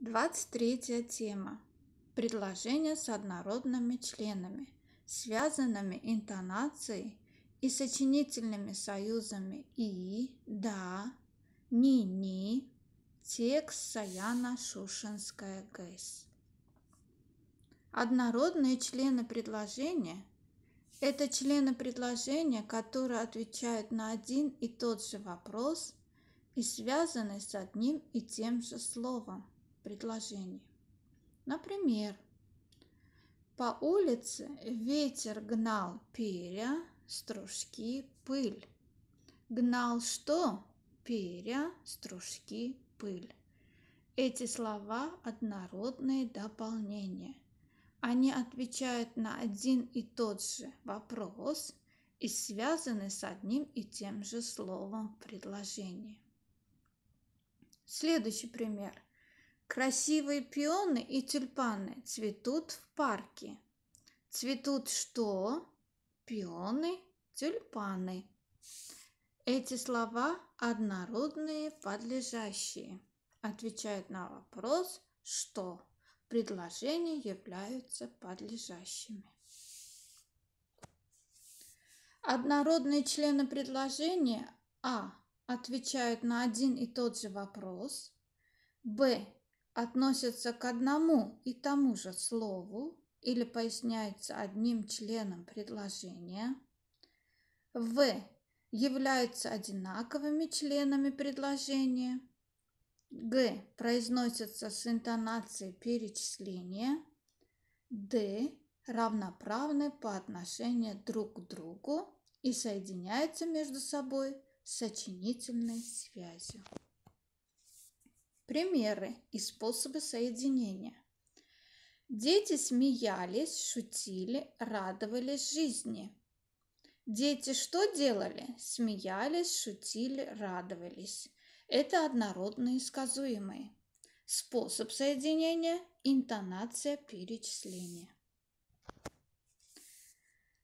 23 тема. Предложения с однородными членами, связанными интонацией и сочинительными союзами «и», «да», «ни-ни», текст Саяна Шушинская ГЭС. Однородные члены предложения – это члены предложения, которые отвечают на один и тот же вопрос и связаны с одним и тем же словом – предложений. Например, по улице ветер гнал перья, стружки, пыль. Гнал что? Перья, стружки, пыль. Эти слова – однородные дополнения. Они отвечают на один и тот же вопрос и связаны с одним и тем же словом в предложении. Следующий пример – Красивые пионы и тюльпаны цветут в парке. Цветут что? Пионы, тюльпаны. Эти слова однородные, подлежащие. Отвечают на вопрос «что?». Предложения являются подлежащими. Однородные члены предложения А отвечают на один и тот же вопрос, Б относятся к одному и тому же слову или поясняются одним членом предложения. В являются одинаковыми членами предложения. Г произносятся с интонацией перечисления. Д равноправны по отношению друг к другу и соединяются между собой сочинительной связью. Примеры и способы соединения. Дети смеялись, шутили, радовались жизни. Дети что делали? Смеялись, шутили, радовались. Это однородные сказуемые. Способ соединения – интонация перечисления.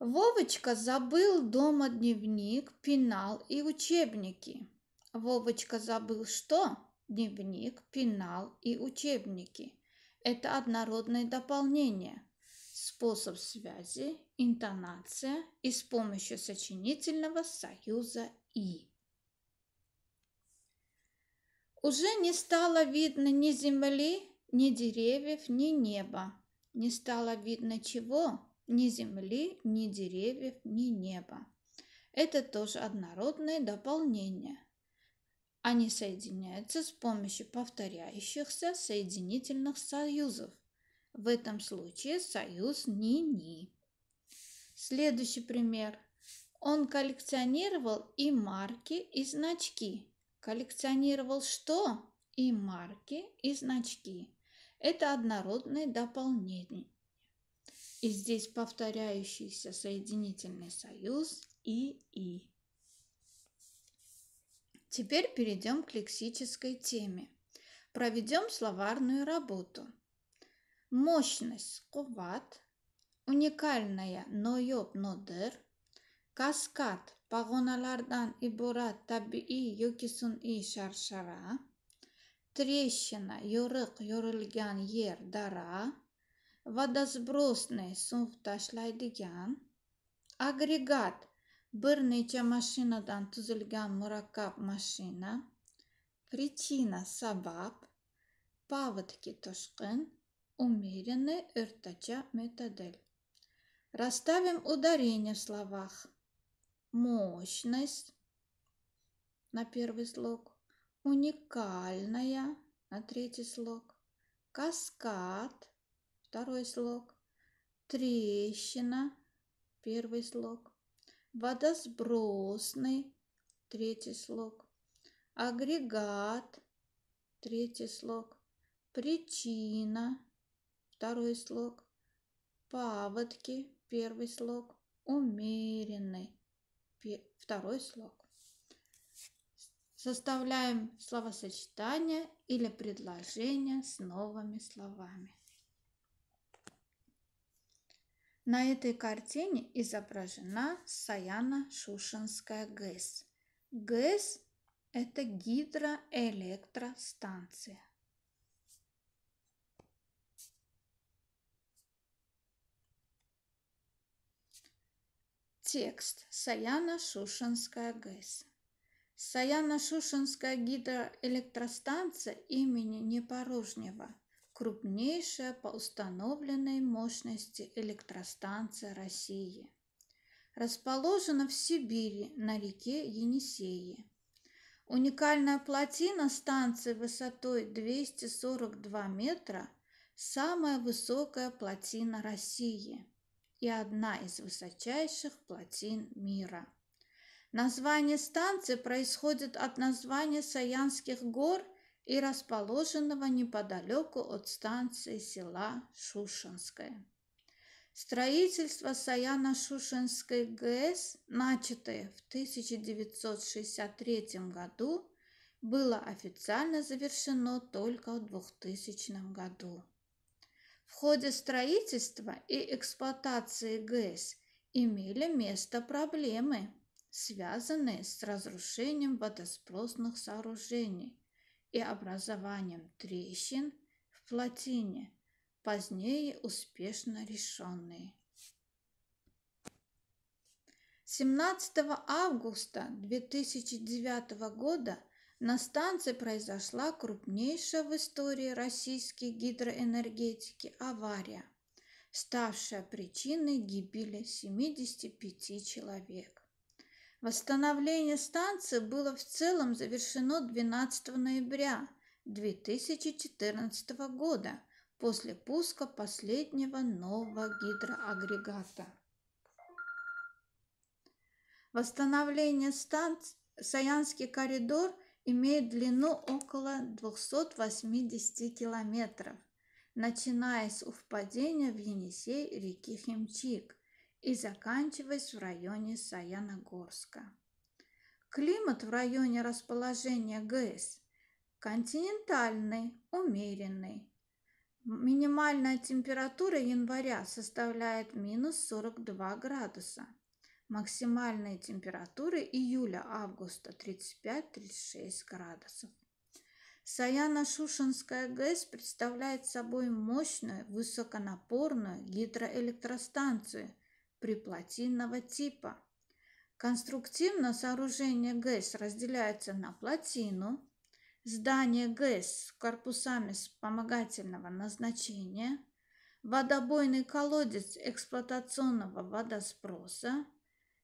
Вовочка забыл дома дневник, пенал и учебники. Вовочка забыл что? дневник, пенал и учебники. Это однородное дополнение. Способ связи, интонация и с помощью сочинительного союза «и». Уже не стало видно ни земли, ни деревьев, ни неба. Не стало видно чего? Ни земли, ни деревьев, ни неба. Это тоже однородное дополнение – они соединяются с помощью повторяющихся соединительных союзов. В этом случае союз ни-ни. Следующий пример. Он коллекционировал и марки, и значки. Коллекционировал что? И марки, и значки. Это однородное дополнение. И здесь повторяющийся соединительный союз и-и. Теперь перейдем к лексической теме. Проведем словарную работу. Мощность – куват, уникальная ноёб нодер. каскад – пагоналардан и бурат и юкисун и шаршара, трещина – юрык юрылган ер дара, водосбросный сумф агрегат bir necha mashinadan tuzilgan murakkab машина. причина sabab pavодki toshqin умеренный o'rtacha metadel расставим ударение в словах мощность на первый слог уникальная на третий слог каскад второй слог трещина первый слог водосбросный, третий слог, агрегат, третий слог, причина, второй слог, паводки, первый слог, умеренный, второй слог. Составляем словосочетание или предложение с новыми словами. На этой картине изображена Саяна-Шушенская ГЭС. ГЭС – это гидроэлектростанция. Текст Саяна-Шушенская ГЭС. Саяна-Шушенская гидроэлектростанция имени Непорожнего – крупнейшая по установленной мощности электростанция России. Расположена в Сибири на реке Енисеи. Уникальная плотина станции высотой 242 метра – самая высокая плотина России и одна из высочайших плотин мира. Название станции происходит от названия Саянских гор – и расположенного неподалеку от станции села Шушинское. Строительство Саяно-Шушинской ГЭС, начатое в 1963 году, было официально завершено только в 2000 году. В ходе строительства и эксплуатации ГЭС имели место проблемы, связанные с разрушением водоспросных сооружений, и образованием трещин в плотине, позднее успешно решенной. 17 августа 2009 года на станции произошла крупнейшая в истории российской гидроэнергетики авария, ставшая причиной гибели 75 человек. Восстановление станции было в целом завершено 12 ноября 2014 года после пуска последнего нового гидроагрегата. Восстановление станции Саянский коридор имеет длину около 280 километров, начиная с впадения в Енисей реки Химчик и заканчиваясь в районе Саяногорска. Климат в районе расположения ГЭС континентальный, умеренный. Минимальная температура января составляет минус 42 градуса. Максимальные температуры июля-августа 35-36 градусов. Саяно-Шушенская ГЭС представляет собой мощную высоконапорную гидроэлектростанцию – приплотинного типа. Конструктивно сооружение ГЭС разделяется на плотину, здание ГЭС с корпусами вспомогательного назначения, водобойный колодец эксплуатационного водоспроса,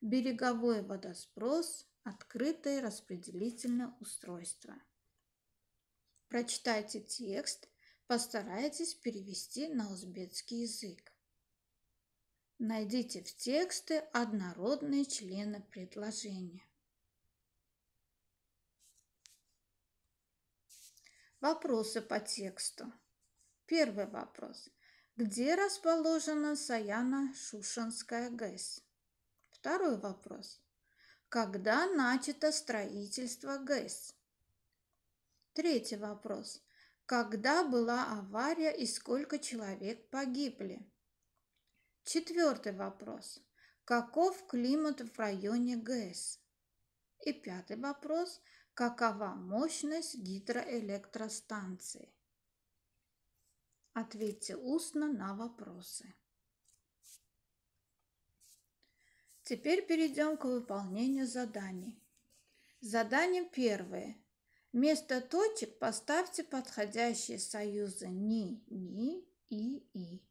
береговой водоспрос, открытое распределительное устройство. Прочитайте текст, постарайтесь перевести на узбекский язык. Найдите в тексте однородные члены предложения. Вопросы по тексту. Первый вопрос. Где расположена саяно шушенская ГЭС? Второй вопрос. Когда начато строительство ГЭС? Третий вопрос. Когда была авария и сколько человек погибли? Четвертый вопрос. Каков климат в районе ГЭС? И пятый вопрос. Какова мощность гидроэлектростанции? Ответьте устно на вопросы. Теперь перейдем к выполнению заданий. Задание первое. Вместо точек поставьте подходящие союзы «ни», «ни» и «и».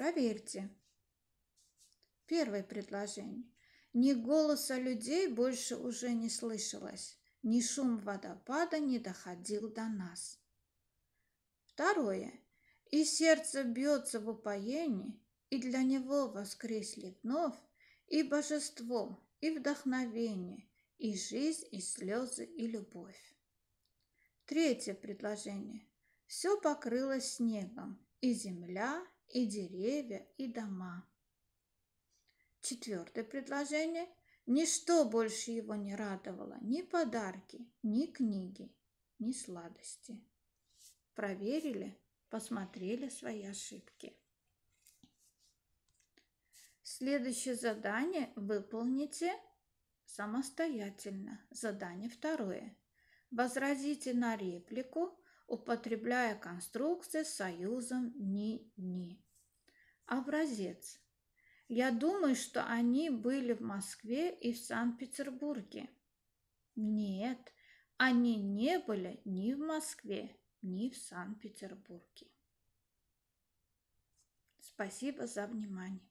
Проверьте. Первое предложение. Ни голоса людей больше уже не слышалось, ни шум водопада не доходил до нас. Второе. И сердце бьется в упоении, и для него воскресли вновь и божество, и вдохновение, и жизнь, и слезы, и любовь. Третье предложение. Все покрылось снегом, и земля, и деревья, и дома. Четвертое предложение. Ничто больше его не радовало, ни подарки, ни книги, ни сладости. Проверили, посмотрели свои ошибки. Следующее задание выполните самостоятельно. Задание второе. Возразите на реплику употребляя конструкции с союзом «ни-ни». Образец. Я думаю, что они были в Москве и в Санкт-Петербурге. Нет, они не были ни в Москве, ни в Санкт-Петербурге. Спасибо за внимание.